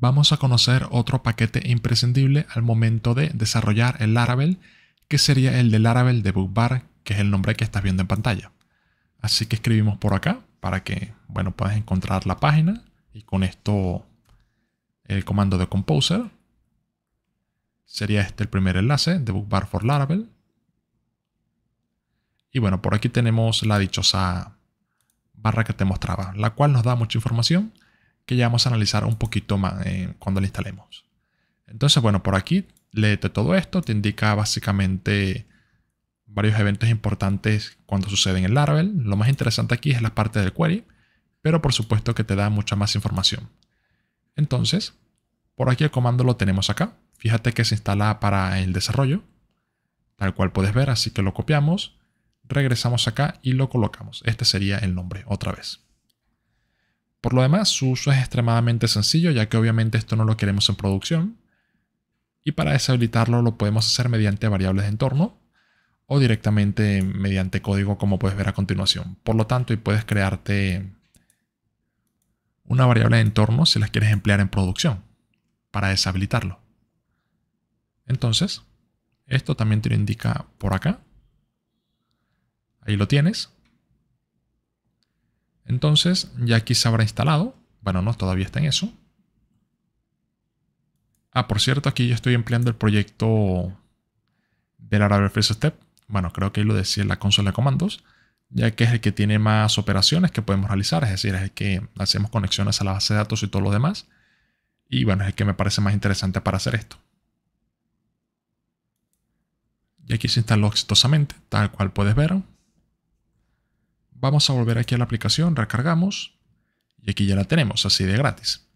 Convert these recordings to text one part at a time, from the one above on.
vamos a conocer otro paquete imprescindible al momento de desarrollar el Laravel, que sería el de Laravel de Bookbar, que es el nombre que estás viendo en pantalla. Así que escribimos por acá para que, bueno, puedas encontrar la página y con esto el comando de Composer. Sería este el primer enlace de Bookbar for Laravel. Y bueno, por aquí tenemos la dichosa barra que te mostraba, la cual nos da mucha información que ya vamos a analizar un poquito más eh, cuando lo instalemos. Entonces, bueno, por aquí, léete todo esto, te indica básicamente varios eventos importantes cuando suceden en Laravel. Lo más interesante aquí es la parte del query, pero por supuesto que te da mucha más información. Entonces, por aquí el comando lo tenemos acá. Fíjate que se instala para el desarrollo, tal cual puedes ver, así que lo copiamos, regresamos acá y lo colocamos. Este sería el nombre otra vez. Por lo demás, su uso es extremadamente sencillo, ya que obviamente esto no lo queremos en producción. Y para deshabilitarlo lo podemos hacer mediante variables de entorno o directamente mediante código como puedes ver a continuación. Por lo tanto, y puedes crearte una variable de entorno si las quieres emplear en producción para deshabilitarlo. Entonces, esto también te lo indica por acá. Ahí lo tienes. Entonces, ya aquí se habrá instalado. Bueno, no, todavía está en eso. Ah, por cierto, aquí yo estoy empleando el proyecto del Laravel First Step. Bueno, creo que ahí lo decía en la consola de comandos, ya que es el que tiene más operaciones que podemos realizar, es decir, es el que hacemos conexiones a la base de datos y todo lo demás. Y bueno, es el que me parece más interesante para hacer esto. Y aquí se instaló exitosamente, tal cual puedes ver. Vamos a volver aquí a la aplicación, recargamos y aquí ya la tenemos, así de gratis.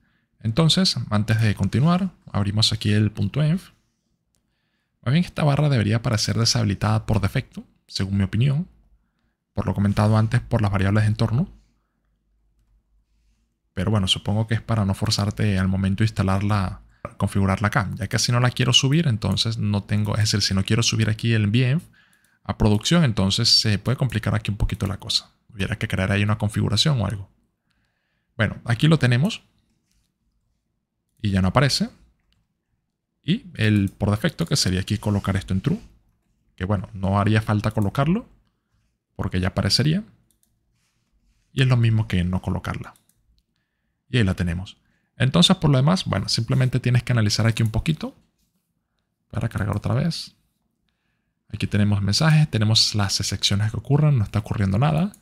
Entonces, antes de continuar, abrimos aquí el punto .env. bien esta barra debería parecer deshabilitada por defecto, según mi opinión, por lo comentado antes por las variables de entorno. Pero bueno, supongo que es para no forzarte al momento de instalarla, configurarla acá. Ya que si no la quiero subir, entonces no tengo, es decir, si no quiero subir aquí el .env, a producción, entonces se puede complicar aquí un poquito la cosa. Hubiera que crear ahí una configuración o algo. Bueno, aquí lo tenemos. Y ya no aparece. Y el por defecto, que sería aquí colocar esto en true. Que bueno, no haría falta colocarlo. Porque ya aparecería. Y es lo mismo que no colocarla. Y ahí la tenemos. Entonces, por lo demás, bueno, simplemente tienes que analizar aquí un poquito. Para cargar otra vez. Aquí tenemos mensajes, tenemos las excepciones que ocurran, no está ocurriendo nada.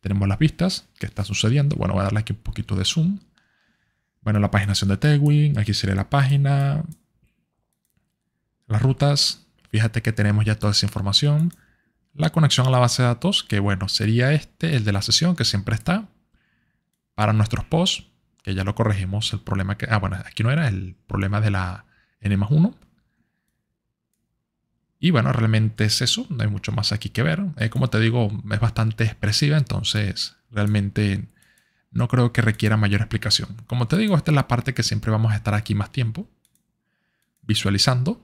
Tenemos las vistas, que está sucediendo. Bueno, voy a darle aquí un poquito de zoom. Bueno, la paginación de Tewin, aquí sería la página. Las rutas, fíjate que tenemos ya toda esa información. La conexión a la base de datos, que bueno, sería este, el de la sesión, que siempre está. Para nuestros posts, que ya lo corregimos, el problema que... Ah, bueno, aquí no era el problema de la N más 1 y bueno, realmente es eso, no hay mucho más aquí que ver. Eh, como te digo, es bastante expresiva, entonces realmente no creo que requiera mayor explicación. Como te digo, esta es la parte que siempre vamos a estar aquí más tiempo, visualizando.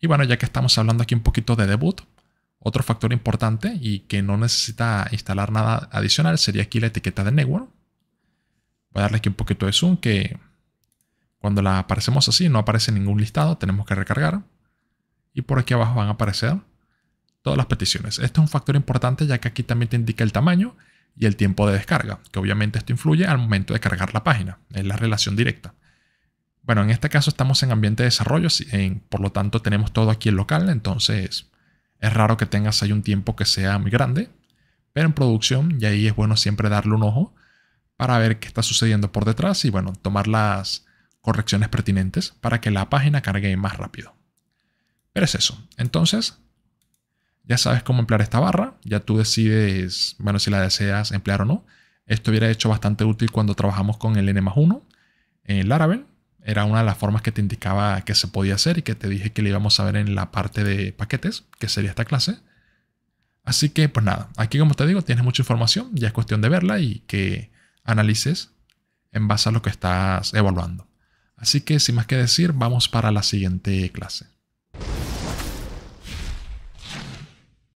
Y bueno, ya que estamos hablando aquí un poquito de debut, otro factor importante y que no necesita instalar nada adicional sería aquí la etiqueta de network. Voy a darle aquí un poquito de zoom que cuando la aparecemos así no aparece ningún listado, tenemos que recargar y por aquí abajo van a aparecer todas las peticiones. Este es un factor importante ya que aquí también te indica el tamaño y el tiempo de descarga, que obviamente esto influye al momento de cargar la página, es la relación directa. Bueno, en este caso estamos en ambiente de desarrollo, por lo tanto tenemos todo aquí en local, entonces es raro que tengas ahí un tiempo que sea muy grande, pero en producción y ahí es bueno siempre darle un ojo para ver qué está sucediendo por detrás y bueno, tomar las correcciones pertinentes para que la página cargue más rápido es eso. Entonces, ya sabes cómo emplear esta barra, ya tú decides, bueno, si la deseas emplear o no. Esto hubiera hecho bastante útil cuando trabajamos con el N 1 en el árabe Era una de las formas que te indicaba que se podía hacer y que te dije que le íbamos a ver en la parte de paquetes, que sería esta clase. Así que, pues nada, aquí como te digo, tienes mucha información, ya es cuestión de verla y que analices en base a lo que estás evaluando. Así que, sin más que decir, vamos para la siguiente clase.